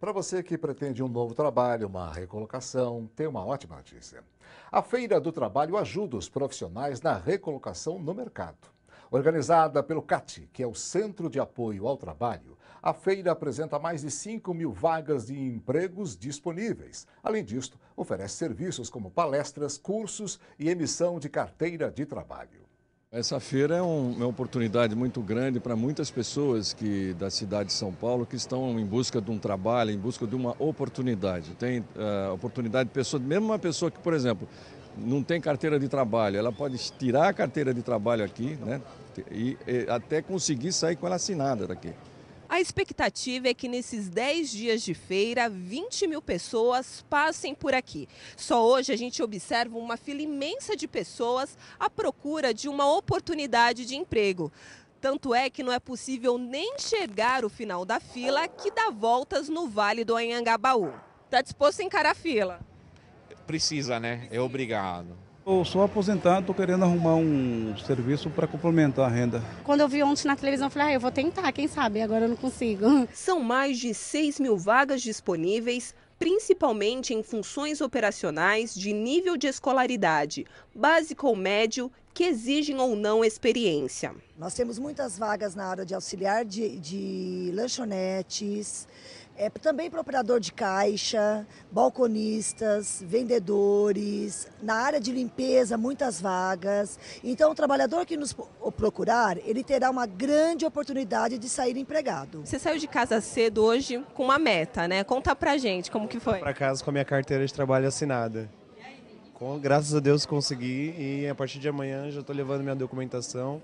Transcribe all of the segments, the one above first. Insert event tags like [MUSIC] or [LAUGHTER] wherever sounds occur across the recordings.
Para você que pretende um novo trabalho, uma recolocação, tem uma ótima notícia. A Feira do Trabalho ajuda os profissionais na recolocação no mercado. Organizada pelo CAT, que é o Centro de Apoio ao Trabalho, a feira apresenta mais de 5 mil vagas de empregos disponíveis. Além disso, oferece serviços como palestras, cursos e emissão de carteira de trabalho. Essa feira é, um, é uma oportunidade muito grande para muitas pessoas que, da cidade de São Paulo que estão em busca de um trabalho, em busca de uma oportunidade. Tem uh, oportunidade de pessoa, mesmo uma pessoa que, por exemplo, não tem carteira de trabalho, ela pode tirar a carteira de trabalho aqui, né? E, e até conseguir sair com ela assinada daqui. A expectativa é que nesses 10 dias de feira, 20 mil pessoas passem por aqui. Só hoje a gente observa uma fila imensa de pessoas à procura de uma oportunidade de emprego. Tanto é que não é possível nem enxergar o final da fila que dá voltas no Vale do Anhangabaú. Está disposto a encarar a fila? Precisa, né? É obrigado. Eu sou aposentado, estou querendo arrumar um serviço para complementar a renda. Quando eu vi ontem na televisão, eu falei, ah, eu vou tentar, quem sabe, agora eu não consigo. [LAUGHS] São mais de 6 mil vagas disponíveis, principalmente em funções operacionais de nível de escolaridade, básico ou médio, que exigem ou não experiência. Nós temos muitas vagas na área de auxiliar de, de lanchonetes, é, também para de caixa, balconistas, vendedores, na área de limpeza, muitas vagas. Então, o trabalhador que nos procurar, ele terá uma grande oportunidade de sair empregado. Você saiu de casa cedo hoje com uma meta, né? Conta pra gente como que foi. Para casa com a minha carteira de trabalho assinada. Com, graças a Deus consegui e a partir de amanhã já estou levando minha documentação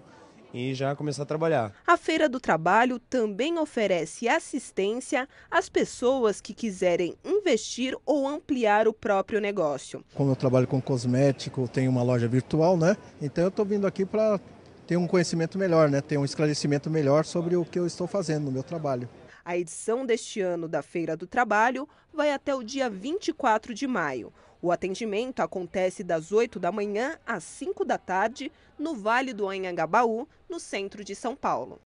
e já começar a trabalhar. A Feira do Trabalho também oferece assistência às pessoas que quiserem investir ou ampliar o próprio negócio. Como eu trabalho com cosmético, tenho uma loja virtual, né? Então eu estou vindo aqui para ter um conhecimento melhor, né? Ter um esclarecimento melhor sobre o que eu estou fazendo no meu trabalho. A edição deste ano da Feira do Trabalho vai até o dia 24 de maio. O atendimento acontece das 8 da manhã às 5 da tarde, no Vale do Anhangabaú, no centro de São Paulo.